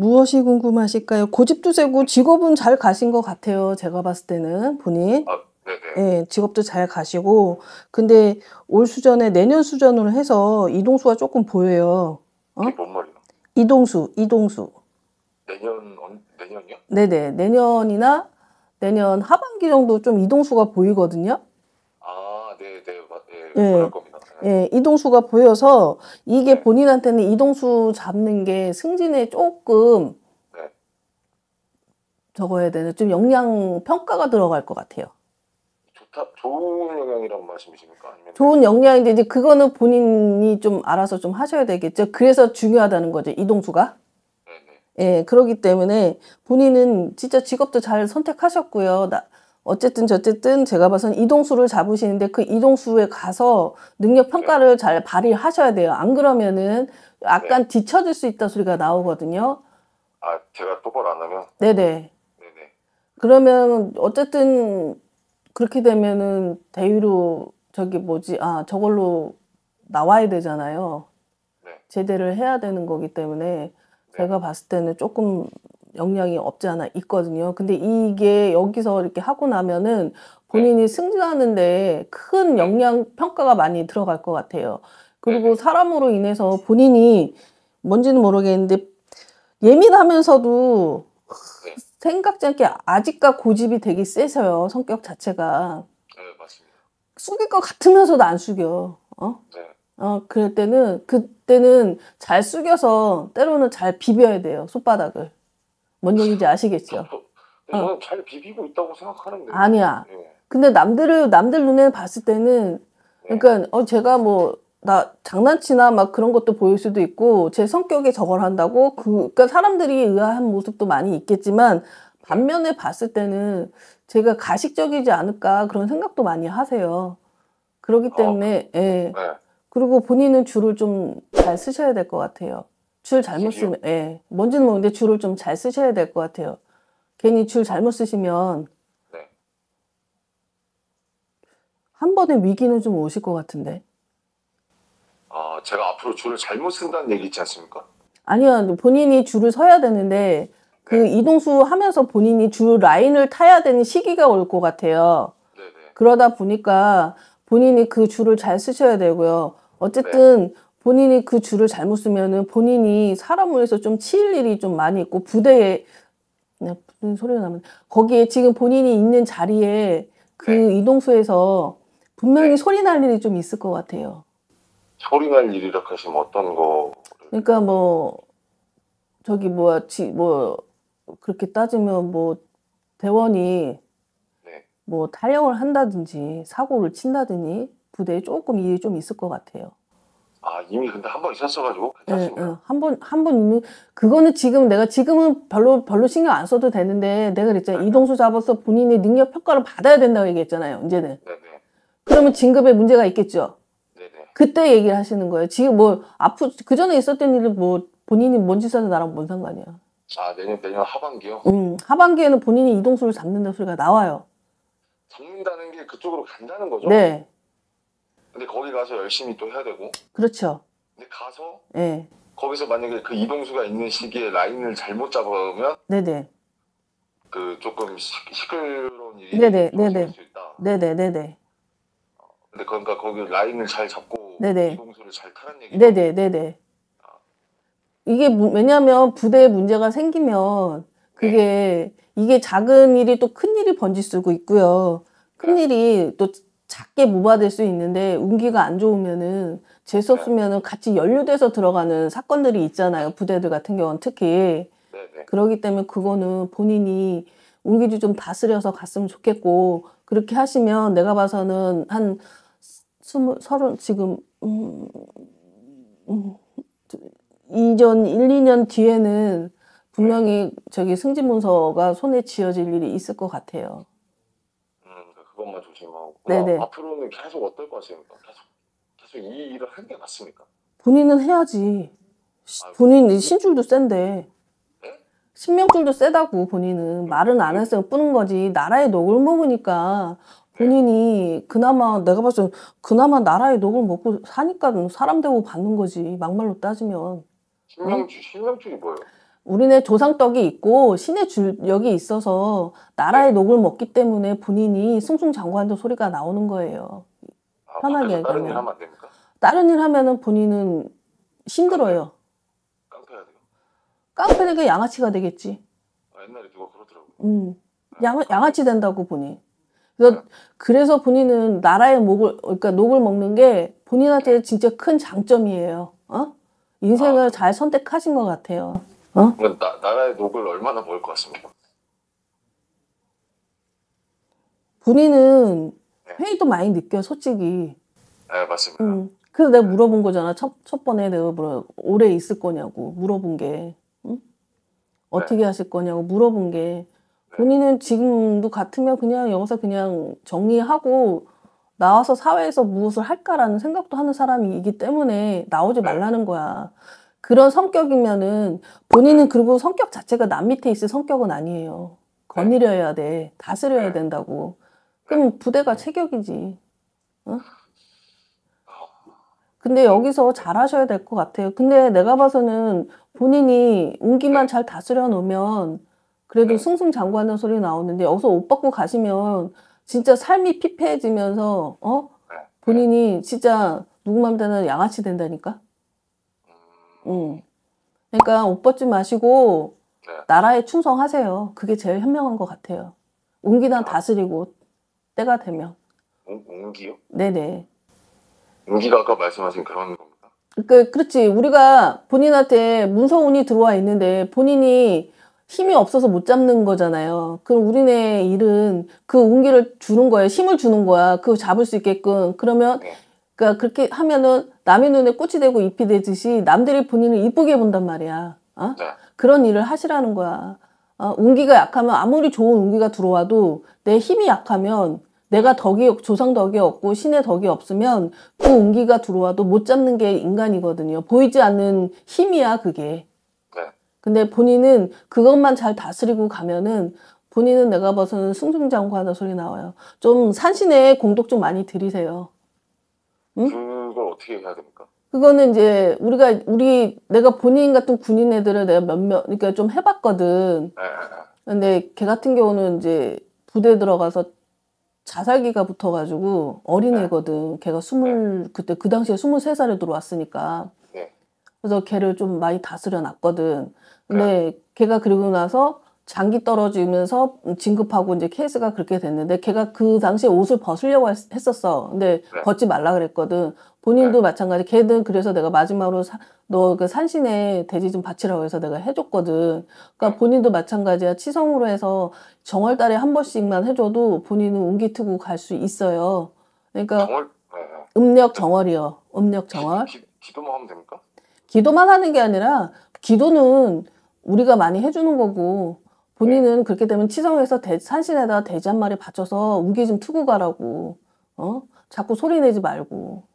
무엇이 궁금하실까요? 고집도 세고 직업은 잘 가신 것 같아요. 제가 봤을 때는 본인. 아, 네, 직업도 잘 가시고 근데 올 수전에 내년 수전으로 해서 이동수가 조금 보여요. 어? 뭔 말이야? 이동수, 이동수. 내년 내년이요? 네네 내년이나 내년 하반기 정도 좀 이동수가 보이거든요. 아, 네네 네, 네. 네. 예. 그럴 겁니다. 예, 이동수가 보여서 이게 네. 본인한테는 이동수 잡는 게 승진에 조금 네. 적어야 되는 좀 영향 평가가 들어갈 것 같아요. 좋다, 좋은 영향이란 말씀이십니까? 좋은 영향인데 이제 그거는 본인이 좀 알아서 좀 하셔야 되겠죠. 그래서 중요하다는 거죠. 이동수가. 네, 네. 예, 그러기 때문에 본인은 진짜 직업도 잘 선택하셨고요. 나, 어쨌든 저쨌든 제가 봐선 이동수를 잡으시는데 그 이동수에 가서 능력 평가를 잘 발휘하셔야 돼요. 안 그러면은 약간 네. 뒤쳐질수 있다 소리가 나오거든요. 아 제가 똑바로 안 하면? 네네. 네네. 그러면 어쨌든 그렇게 되면은 대위로 저기 뭐지 아 저걸로 나와야 되잖아요. 네. 제대를 해야 되는 거기 때문에 네. 제가 봤을 때는 조금 역량이 없지 않아 있거든요. 근데 이게 여기서 이렇게 하고 나면은 본인이 네. 승진하는데 큰 역량 네. 평가가 많이 들어갈 것 같아요. 그리고 네. 사람으로 인해서 본인이 뭔지는 모르겠는데 예민하면서도 생각지 않게 아직까 고집이 되게 세서요. 성격 자체가. 네, 맞습니다. 숙일 것 같으면서도 안 숙여. 어? 네. 어, 그럴 때는, 그때는 잘 숙여서 때로는 잘 비벼야 돼요. 손바닥을. 뭔 얘기인지 아시겠죠? 저는 어. 어. 잘 비비고 있다고 생각하는데. 아니야. 네. 근데 남들을 남들 눈에 봤을 때는 네. 그러니까 어 제가 뭐 나 장난치나 막 그런 것도 보일 수도 있고 제 성격에 저걸 한다고 그, 그러니까 사람들이 의아한 모습도 많이 있겠지만 반면에 봤을 때는 제가 가식적이지 않을까 그런 생각도 많이 하세요. 그렇기 아, 때문에 어. 예. 네. 그리고 본인은 줄을 좀 잘 쓰셔야 될 것 같아요. 줄 잘못 쓰면 예 뭔지는 모르는데 줄을 좀 잘 쓰셔야 될 것 같아요. 괜히 줄 잘못 쓰시면 네. 한 번에 위기는 좀 오실 것 같은데. 아 제가 앞으로 줄을 잘못 쓴다는 얘기 있지 않습니까? 아니요 본인이 줄을 서야 되는데 그 네. 이동수 하면서 본인이 줄 라인을 타야 되는 시기가 올 것 같아요. 네, 네. 그러다 보니까 본인이 그 줄을 잘 쓰셔야 되고요. 어쨌든 네. 본인이 그 줄을 잘못 쓰면은 본인이 사람으로 해서 좀 치일 일이 좀 많이 있고 부대에 네, 무슨 소리가 나면 거기에 지금 본인이 있는 자리에 그 네. 이동소에서 분명히 네. 소리 날 일이 좀 있을 것 같아요. 소리 날 일이라 하시면 어떤 거? 그러니까 뭐 저기 뭐야 지뭐 그렇게 따지면 뭐 대원이 네. 뭐 탈영을 한다든지 사고를 친다든지 부대에 조금 일이 좀 있을 것 같아요. 아 이미 근데 한 번 있었어가지고 괜찮습니다. 한번 한 번 그거는 지금 내가 지금은 별로 별로 신경 안 써도 되는데 내가 그랬잖아요. 네. 네. 이동수 잡아서 본인의 능력 평가를 받아야 된다고 얘기했잖아요. 이제는. 네네. 네. 그러면 진급에 문제가 있겠죠. 네네. 네. 그때 얘기를 하시는 거예요. 지금 뭐 아프 그 전에 있었던 일을 뭐 본인이 뭔 짓을 하 나랑 뭔 상관이야. 아 내년 내년 하반기요? 음 하반기에는 본인이 이동수를 잡는다 소리가 나와요. 잡는다는 게 그쪽으로 간다는 거죠? 네. 근데 거기 가서 열심히 또 해야 되고. 그렇죠. 근데 가서 예. 거기서 만약에 그 이동수가 있는 시기에 라인을 잘못 잡으면 네네. 그 조금 시, 끄러운 일이 네네 네네 수 있다. 네네 네네. 어, 근데 그러니까 거기 라인을 잘 잡고 네네. 이동수를 잘 타는 얘기. 네네 네네. 이게 왜냐하면 부대에 문제가 생기면 그게 네. 이게 작은 일이 또 큰 일이 번질 수 있고요. 큰 네. 일이 또 작게 무마될 수 있는데 운기가 안 좋으면은 재수 없으면은 네. 같이 연루돼서 들어가는 사건들이 있잖아요. 부대들 같은 경우는 특히 네네. 그러기 때문에 그거는 본인이 운기도 좀 다스려서 갔으면 좋겠고 그렇게 하시면 내가 봐서는 한 스물 서른 지금 음, 음, 이전 1, 2년 뒤에는 분명히 네. 저기 승진문서가 손에 쥐어질 일이 있을 것 같아요. 그것만 조심하고 네네. 네. 앞으로는 계속 어떨 것 같습니까? 계속 계속 이 일을 하는 게 맞습니까? 본인은 해야지. 시, 아, 본인 이 신줄도 센데. 네? 신명줄도 세다고 본인은 네. 말은 안 했으면 뿌는 거지 나라에 녹을 먹으니까 본인이 그나마 내가 봤을 때 그나마 나라의 녹을 먹고 사니까 사람 대우 받는 거지 막말로 따지면 신명주 신명줄이 뭐예요? 우리네 조상떡이 있고 신의 주역이 있어서 나라의 예. 녹을 먹기 때문에 본인이 승승장구한다 소리가 나오는 거예요. 아, 편하게 다른 일 하면 안 됩니까? 다른 일 하면은 본인은 힘들어요. 깡패야 돼요. 깡패에게 양아치가 되겠지. 아, 옛날에 누가 그러더라고요. 음. 네. 양, 양아치 된다고 본인. 그래서, 네. 그래서 본인은 나라의 목을, 그러니까 녹을 먹는 게 본인한테 네. 진짜 큰 장점이에요. 어? 인생을 아. 잘 선택하신 것 같아요. 어? 그러니까 나, 나라의 녹을 얼마나 먹을 것 같습니까? 본인은 네. 회의도 많이 느껴, 솔직히. 네, 맞습니다. 음. 그래서 내가 네. 물어본 거잖아. 첫, 첫 번에 내가 물어, 오래 있을 거냐고 물어본 게. 응? 네. 어떻게 네. 하실 거냐고 물어본 게. 본인은 지금도 같으면 그냥 여기서 그냥 정리하고 나와서 사회에서 무엇을 할까라는 생각도 하는 사람이기 때문에 나오지 말라는 거야. 그런 성격이면은 본인은 그리고 성격 자체가 남 밑에 있을 성격은 아니에요. 거느려야 네. 돼. 다스려야 네. 된다고. 그럼 부대가 체격이지. 어? 근데 여기서 잘 하셔야 될 것 같아요. 근데 내가 봐서는 본인이 운기만 네. 잘 다스려 놓으면 그래도 승승장구하는 소리 나오는데 여기서 옷 벗고 가시면 진짜 삶이 피폐해지면서 어 본인이 진짜 누구맘대로 양아치 된다니까. 음. 그러니까 옷 벗지 마시고 네. 나라에 충성하세요. 그게 제일 현명한 것 같아요. 옹기나 아. 다스리고 때가 되면. 옹, 옹기요? 네네. 옹기가 아까 말씀하신 그런 겁니다. 그 그렇지. 우리가 본인한테 문서운이 들어와 있는데 본인이 힘이 없어서 못 잡는 거잖아요. 그럼 우리네 일은 그 운기를 주는 거예요. 힘을 주는 거야. 그 잡을 수 있게끔. 그러면, 네. 그러니까 그렇게 하면은 남의 눈에 꽃이 되고 잎이 되듯이 남들이 본인을 이쁘게 본단 말이야. 어? 네. 그런 일을 하시라는 거야. 어, 운기가 약하면 아무리 좋은 운기가 들어와도 내 힘이 약하면 내가 덕이 조상 덕이 없고 신의 덕이 없으면 그 운기가 들어와도 못 잡는 게 인간이거든요. 보이지 않는 힘이야 그게. 네. 근데 본인은 그것만 잘 다스리고 가면은 본인은 내가 봐서는 승승장구하는 소리 나와요. 좀 산신에 공덕 좀 많이 들이세요. 응? 그 그런 걸 어떻게 해야 됩니까? 그거는 이제 우리가 우리 내가 본인 같은 군인 애들을 내가 몇몇 그러니까 좀 해봤거든. 네. 근데 걔 같은 경우는 이제 부대 들어가서 자살기가 붙어가지고 어린애거든. 걔가 스물 그때 그 당시에 스물세 살에 들어왔으니까. 그래서 걔를 좀 많이 다스려 놨거든. 근데 걔가 그리고 나서 장기 떨어지면서 진급하고 이제 케이스가 그렇게 됐는데 걔가 그 당시에 옷을 벗으려고 했었어. 근데 네. 벗지 말라 그랬거든. 본인도 네. 마찬가지. 걔는 그래서 내가 마지막으로 사, 너그 산신에 돼지 좀 바치라고 해서 내가 해줬거든. 그러니까 네. 본인도 마찬가지야. 치성으로 해서 정월달에 한 번씩만 해줘도 본인은 운기 트고 갈 수 있어요. 그러니까 정월? 어, 어. 음력 정월이요. 음력 정월. 기, 기 도만 하면 됩니까? 기도만 하는 게 아니라 기도는 우리가 많이 해주는 거고 본인은 네. 그렇게 되면 치성에서 대, 산신에다 돼지 한 마리 받쳐서 우기 좀 트고 가라고. 어? 자꾸 소리 내지 말고.